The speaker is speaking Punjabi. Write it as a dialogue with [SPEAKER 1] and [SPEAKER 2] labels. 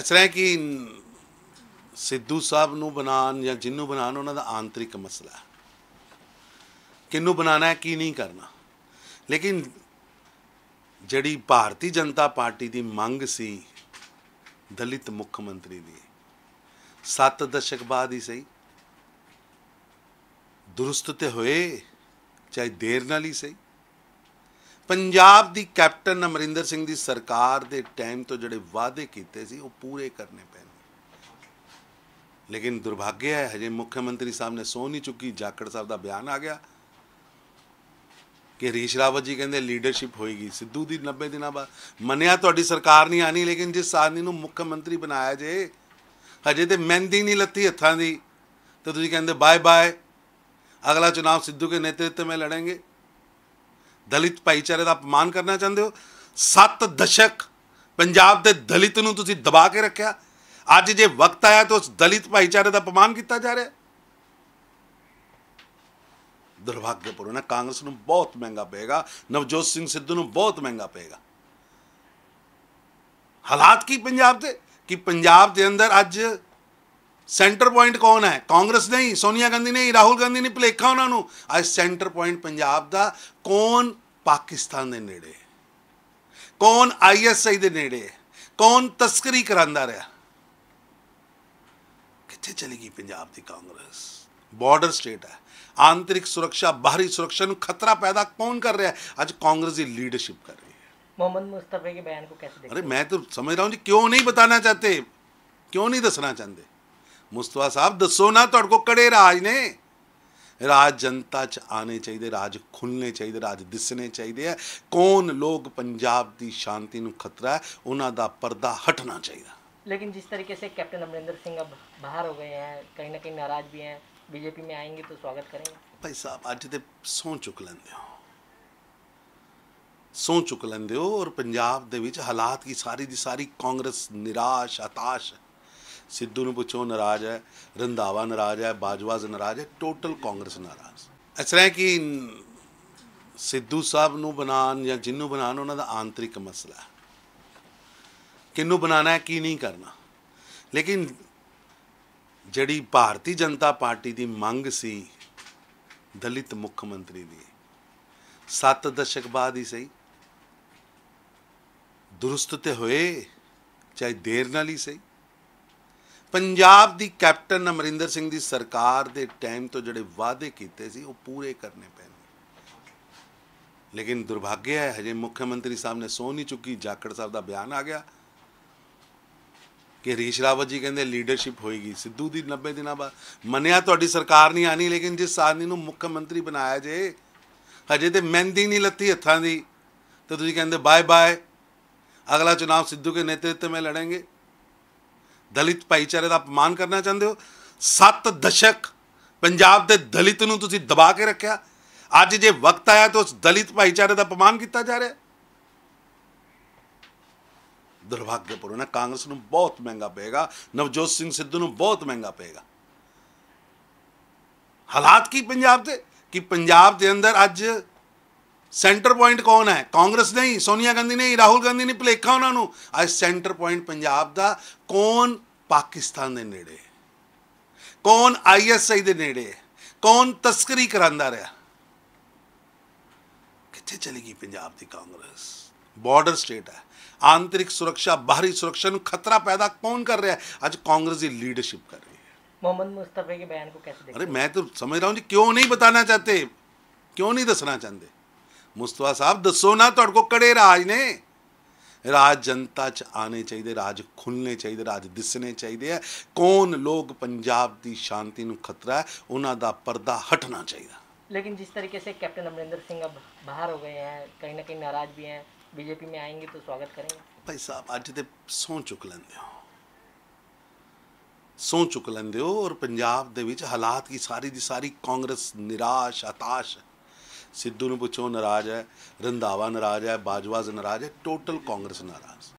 [SPEAKER 1] ਇਸ ਤਰ੍ਹਾਂ ਕਿ ਸਿੱਧੂ ਸਾਹਿਬ ਨੂੰ ਬਣਾਉਣ ਜਾਂ ਜਿੰਨੂੰ ਬਣਾਉਣ ਉਹਨਾਂ ਦਾ ਆਂਤਰਿਕ ਮਸਲਾ ਕਿੰਨੂੰ ਬਣਾਣਾ ਹੈ ਕੀ ਨਹੀਂ ਕਰਨਾ ਲੇਕਿਨ ਜਿਹੜੀ ਭਾਰਤੀ ਜਨਤਾ ਪਾਰਟੀ ਦੀ ਮੰਗ ਸੀ ਦਲਿਤ ਮੁੱਖ ਮੰਤਰੀ ਦੀ 7 ਦਸ਼ਕ ਬਾਅਦ ਹੀ ਸਹੀ ਦੁਰਸਤ ਤੇ ਹੋਏ ਚਾਹੇ ਦੇਰ ਨਾਲ ਹੀ ਸਹੀ ਪੰਜਾਬ ਦੀ ਕੈਪਟਨ ਅਮਰਿੰਦਰ ਸਿੰਘ ਦੀ ਸਰਕਾਰ ਦੇ ਟਾਈਮ ਤੋਂ ਜਿਹੜੇ ਵਾਅਦੇ ਕੀਤੇ ਸੀ ਉਹ ਪੂਰੇ ਕਰਨੇ ਪੈਣਗੇ ਲੇਕਿਨ ਦੁਰਭਾਗਿਆ ਹੈ ਹਜੇ ਮੁੱਖ ਮੰਤਰੀ ਸਾਹਿਬ ਨੇ ਸੌ ਨਹੀਂ ਚੁੱਕੀ ਜਾਕੜ ਸਾਹਿਬ ਦਾ ਬਿਆਨ ਆ ਗਿਆ ਕਿ ਰੀਸ਼ ਰਾਵਤ ਜੀ ਕਹਿੰਦੇ ਲੀਡਰਸ਼ਿਪ ਹੋਏਗੀ ਸਿੱਧੂ ਦੀ 90 ਦਿਨਾਂ ਬਾਅਦ ਮੰਨਿਆ ਤੁਹਾਡੀ ਸਰਕਾਰ ਨਹੀਂ ਆਣੀ ਲੇਕਿਨ ਜਿਸ ਆਦਮੀ ਨੂੰ ਮੁੱਖ ਮੰਤਰੀ ਬਣਾਇਆ ਜੇ ਹਜੇ ਤੇ ਮਹਿੰਦੀ ਨਹੀਂ ਲੱਤੀ ਹੱਥਾਂ ਦੀ ਤੇ ਤੁਸੀਂ ਕਹਿੰਦੇ ਬਾਏ ਬਾਏ ਅਗਲਾ ਚੋਣ ਸਿੱਧੂ ਦੇ ਨੇਤਰਤਵ ਵਿੱਚ ਲੜਾਂਗੇ ਦਲਿਤ ਭਾਈਚਾਰੇ ਦਾ ਅਪਮਾਨ ਕਰਨਾ ਚਾਹੁੰਦੇ ਹੋ 7 ਦਸ਼ਕ ਪੰਜਾਬ ਦੇ ਦਲਿਤ ਨੂੰ ਤੁਸੀਂ ਦਬਾ ਕੇ ਰੱਖਿਆ ਅੱਜ ਜੇ ਵਕਤ ਆਇਆ ਤਾਂ ਉਸ ਦਲਿਤ ਭਾਈਚਾਰੇ ਦਾ ਅਪਮਾਨ ਕੀਤਾ ਜਾ ਰਿਹਾ ਦੁਰਭਾਗਯਪੂਰਨ ਹੈ ਕਾਂਗਰਸ ਨੂੰ ਬਹੁਤ ਮਹਿੰਗਾ ਪਏਗਾ ਨਵਜੋਤ ਸਿੰਘ ਸਿੱਧੂ ਨੂੰ ਬਹੁਤ ਮਹਿੰਗਾ ਪਏਗਾ ਹਾਲਾਤ ਕੀ ਪੰਜਾਬ ਦੇ ਕਿ ਪੰਜਾਬ ਦੇ ਅੰਦਰ ਅੱਜ ਸੈਂਟਰ ਪੁਆਇੰਟ ਕੌਣ ਹੈ ਕਾਂਗਰਸ ਨਹੀਂ ਸੋਨੀਆ ਗਾਂਧੀ ਨਹੀਂ ਰਾਹੁਲ ਗਾਂਧੀ ਨਹੀਂ ਭਲੇਖਾ ਉਹਨਾਂ ਨੂੰ ਅੱਜ ਸੈਂਟਰ ਪੁਆਇੰਟ ਪੰਜਾਬ ਦਾ ਕੌਣ ਪਾਕਿਸਤਾਨ ਦੇ ਨੇੜੇ ਕੌਣ ਆਈਐਸਆਈ ਦੇ ਨੇੜੇ ਕੌਣ ਤਸਕਰੀ ਕਰਾਂਦਾ ਰਿਹਾ ਕਿੱਥੇ ਚਲੀ ਗਈ ਪੰਜਾਬ ਦੀ ਕਾਂਗਰਸ ਬਾਰਡਰ ਸਟੇਟ ਹੈ ਆਂਤਰਿਕ ਸੁਰੱਖਿਆ ਬਾਹਰੀ ਸੁਰੱਖਿਆ ਨੂੰ ਖਤਰਾ ਪੈਦਾ ਕੌਣ ਕਰ ਰਿਹਾ ਅੱਜ ਕਾਂਗਰਸ ਦੀ ਲੀਡਰਸ਼ਿਪ ਕਰ ਰਹੀ ਹੈ ਮੁਹੰਮਦ मुस्तफे ਦੇ ਬਿਆਨ को कैसे देखते ਅਰੇ ਮੈਂ ਤਾਂ ਸਮਝ ਰਹਾ ਹਾਂ जी ਕਿਉਂ ਨਹੀਂ बताना ਚਾਹਤੇ ਕਿਉਂ ਨਹੀਂ ਦੱਸਣਾ ਚਾਹੁੰਦੇ ਮੁਸਤਫਾ ਸਾਹਿਬ ਦੱਸੋ ਨਾ ਤੁਹਾਡੇ ਕੋ ਕੜੇ ਰਾਜ ਨੇ ਰਾਜ ਜਨਤਾ ਚ ਆਨੇ ਚਾਹੀਦੇ ਰਾਜ ਖੁੱਲਨੇ ਚਾਹੀਦੇ ਰਾਜ ਦਿਸਨੇ ਚਾਹੀਦੇ ਆ ਕੌਣ ਲੋਕ ਪੰਜਾਬ ਦੀ ਸ਼ਾਂਤੀ ਨੂੰ ਖਤਰਾ ਹੈ ਉਹਨਾਂ ਦਾ ਪਰਦਾ ਹਟਣਾ ਚਾਹੀਦਾ ਲੇਕਿਨ ਜਿਸ ਤਰੀਕੇ ਸੇ ਕੈਪਟਨ ਅਮਰਿੰਦਰ ਸਿੰਘ ਅਬ ਬਾਹਰ ਹੋ ਗਏ ਹੈ ਕਈ ਨਾ ਕਈ ਨਾਰਾਜ਼ ਵੀ ਹੈ ਬੀਜੇਪੀ ਮੇ ਆਏਗੇ ਤੋ ਸਵਾਗਤ ਕਰੇਗਾ ਭਾਈ ਸਾਹਿਬ ਅੱਜ ਤੇ ਸੌਂ ਚੁੱਕ ਲੈਂਦੇ ਹੋ ਸੌਂ ਚੁੱਕ ਲੈਂਦੇ ਹੋ ਔਰ ਪੰਜਾਬ ਦੇ ਵਿੱਚ ਹਾਲਾਤ ਕੀ ਸਾਰੀ ਦੀ ਸਾਰੀ ਕਾਂਗਰਸ ਨਿਰਾਸ਼ ਹਤਾਸ਼ ਸਿੱਧੂ ਨੂੰ ਪੁੱਛੋ ਨਾਰਾਜ਼ ਹੈ ਰੰਧਾਵਾ ਨਾਰਾਜ਼ ਹੈ ਬਾਜਵਾਜ ਨਾਰਾਜ਼ ਹੈ ਟੋਟਲ ਕਾਂਗਰਸ ਨਾਰਾਜ਼ ਇਸ ਤਰ੍ਹਾਂ ਕਿ ਸਿੱਧੂ ਸਾਹਿਬ ਨੂੰ ਬਣਾਉਣ ਜਾਂ ਜਿੰਨੂੰ ਬਣਾਉਣ ਉਹਨਾਂ ਦਾ ਆਂਤਰਿਕ ਮਸਲਾ ਹੈ ਕਿੰਨੂੰ ਬਣਾਣਾ ਹੈ ਕੀ ਨਹੀਂ ਕਰਨਾ ਲੇਕਿਨ ਜਿਹੜੀ ਭਾਰਤੀ ਜਨਤਾ ਪਾਰਟੀ ਦੀ ਮੰਗ ਸੀ ਦਲਿਤ ਮੁੱਖ ਮੰਤਰੀ ਦੀ 7 ਦਸ਼ਕ ਬਾਅਦ ਹੀ ਸਹੀ ਦਰੁਸਤ ਤੇ ਹੋਏ ਚਾਹੇ ਦੇਰ ਨਾਲ ਹੀ ਸਹੀ ਪੰਜਾਬ ਦੀ ਕੈਪਟਨ ਅਮਰਿੰਦਰ ਸਿੰਘ ਦੀ ਸਰਕਾਰ ਦੇ ਟਾਈਮ ਤੋਂ ਜਿਹੜੇ ਵਾਅਦੇ ਕੀਤੇ ਸੀ ਉਹ ਪੂਰੇ ਕਰਨੇ ਪੈਣਗੇ ਲੇਕਿਨ ਦੁਰਭਾਗਿਆ ਹੈ ਹਜੇ ਮੁੱਖ ਮੰਤਰੀ ਸਾਹਿਬ ਨੇ ਸੋ ਨਹੀਂ ਚੁੱਕੀ ਜਾਖੜ ਸਾਹਿਬ ਦਾ ਬਿਆਨ ਆ ਗਿਆ ਕਿ ਰੀਸ਼ ਰਾਵਤ ਜੀ ਕਹਿੰਦੇ ਲੀਡਰਸ਼ਿਪ ਹੋਏਗੀ ਸਿੱਧੂ ਦੀ 90 ਦਿਨਾਂ ਬਾਅਦ ਮੰਨਿਆ ਤੁਹਾਡੀ ਸਰਕਾਰ ਨਹੀਂ ਆਣੀ ਲੇਕਿਨ ਜਿਸ ਸਾਧਨੀ ਨੂੰ ਮੁੱਖ ਮੰਤਰੀ ਬਣਾਇਆ ਜੇ ਹਜੇ ਤੇ ਮਹਿੰਦੀ ਨਹੀਂ ਲੱਤੀ ਹੱਥਾਂ ਦੀ ਤੇ ਤੁਸੀਂ ਕਹਿੰਦੇ ਬਾਏ ਬਾਏ ਅਗਲਾ ਚੋਣ ਸਿੱਧੂ ਦੇ ਨੇਤਰਤਵ ਮੈਂ ਲੜਾਂਗੇ ਦਲਿਤ ਭਾਈਚਾਰੇ ਦਾ ਅਪਮਾਨ ਕਰਨਾ ਚਾਹੁੰਦੇ ਹੋ 7 ਦਸ਼ਕ ਪੰਜਾਬ ਦੇ ਦਲਿਤ ਨੂੰ ਤੁਸੀਂ ਦਬਾ ਕੇ ਰੱਖਿਆ ਅੱਜ ਜੇ ਵਕਤ ਆਇਆ ਤਾਂ ਉਸ ਦਲਿਤ ਭਾਈਚਾਰੇ ਦਾ ਅਪਮਾਨ ਕੀਤਾ ਜਾ ਰਿਹਾ ਦੁਰਭਾਗਯਪੂਰਨ ਹੈ ਕਾਂਗਰਸ ਨੂੰ ਬਹੁਤ ਮਹਿੰਗਾ ਪਏਗਾ ਨਵਜੋਤ ਸਿੰਘ ਸਿੱਧੂ ਨੂੰ ਬਹੁਤ ਮਹਿੰਗਾ ਪਏਗਾ ਹਾਲਾਤ ਕੀ ਪੰਜਾਬ ਦੇ ਕਿ ਪੰਜਾਬ ਦੇ ਅੰਦਰ ਅੱਜ ਸੈਂਟਰ ਪੁਆਇੰਟ ਕੌਣ ਹੈ ਕਾਂਗਰਸ ਨਹੀਂ ਸੋਨੀਆ ਗਾਂਧੀ ਨਹੀਂ ਰਾਹੁਲ ਗਾਂਧੀ ਨਹੀਂ ਭਲੇਖਾ ਉਹਨਾਂ ਨੂੰ ਅੱਜ ਸੈਂਟਰ ਪੁਆਇੰਟ ਪੰਜਾਬ ਦਾ ਕੌਣ ਪਾਕਿਸਤਾਨ ਦੇ ਨੇੜੇ ਕੌਣ ਆਈਐਸਆਈ ਦੇ ਨੇੜੇ ਕੌਣ ਤਸਕਰੀ ਕਰਾਂਦਾ ਰਿਹਾ ਕਿੱਥੇ ਚਲੀ ਗਈ ਪੰਜਾਬ ਦੀ ਕਾਂਗਰਸ ਬਾਰਡਰ ਸਟੇਟ ਹੈ ਆਂਤਰਿਕ ਸੁਰੱਖਿਆ ਬਾਹਰੀ ਸੁਰੱਖਿਆ ਨੂੰ ਖਤਰਾ ਪੈਦਾ ਕੌਣ ਕਰ ਰਿਹਾ ਹੈ ਅੱਜ ਕਾਂਗਰਸ ਦੀ ਲੀਡਰਸ਼ਿਪ ਕਰ ਰਹੀ ਹੈ ਮੁਹੰਮਦ ਮੁਸਤਫਾ ਦੇ ਬਿਆਨ ਕੋ कैसे देखते ਅਰੇ ਮੈਂ ਤਾਂ ਸਮਝ ਰਹਾ ਹਾਂ जी ਕਿਉਂ ਨਹੀਂ बताना ਚਾਹਤੇ ਕਿਉਂ ਨਹੀਂ ਦੱਸਣਾ ਚਾਹੁੰਦੇ ਮੁਸਤਫਾ ਸਾਹਿਬ ਦੱਸੋ ਨਾ ਤੁਹਾਡੇ ਕੋ ਕੜੇ ਰਾਜ ਨੇ ਰਾਜ ਜਨਤਾ ਚ ਆਨੇ ਚਾਹੀਦੇ ਰਾਜ ਖੁੱਲਨੇ ਚਾਹੀਦੇ ਰਾਜ ਦਿਸਨੇ ਚਾਹੀਦੇ ਆ ਕੌਣ ਲੋਕ ਪੰਜਾਬ ਦੀ ਸ਼ਾਂਤੀ ਨੂੰ ਖਤਰਾ ਹੈ ਉਹਨਾਂ ਦਾ ਪਰਦਾ ਹਟਣਾ ਚਾਹੀਦਾ ਲੇਕਿਨ ਜਿਸ ਤਰੀਕੇ ਸੇ ਕੈਪਟਨ ਅਮਰਿੰਦਰ ਸਿੰਘ ਅਬ ਬਾਹਰ ਹੋ ਗਏ ਹੈ ਕਈ ਨਾ ਕਈ ਨਾਰਾਜ਼ ਵੀ ਹੈ ਬੀਜੇਪੀ ਮੇ ਆਏਗੇ ਤੋ ਸਵਾਗਤ ਕਰੇਗੇ ਭਾਈ ਸਾਹਿਬ ਅੱਜ ਤੇ ਸੌਂ ਚੁੱਕ ਲੈਂਦੇ ਹੋ ਸੌਂ ਚੁੱਕ ਲੈਂਦੇ ਹੋ ਔਰ ਪੰਜਾਬ ਦੇ ਵਿੱਚ ਹਾਲਾਤ ਕੀ ਸਾਰੀ ਦੀ ਸਾਰੀ ਕਾਂਗਰਸ ਨਿਰਾਸ਼ ਹਤਾਸ਼ ਸਿੱਧੂ ਨੂੰ ਪੁੱਛੋ ਨਾਰਾਜ਼ ਹੈ ਰੰਧਾਵਾ ਨਾਰਾਜ਼ ਹੈ ਬਾਜਵਾਜ਼ ਨਾਰਾਜ਼ ਹੈ ਟੋਟਲ ਕਾਂਗਰਸ ਨਾਰਾਜ਼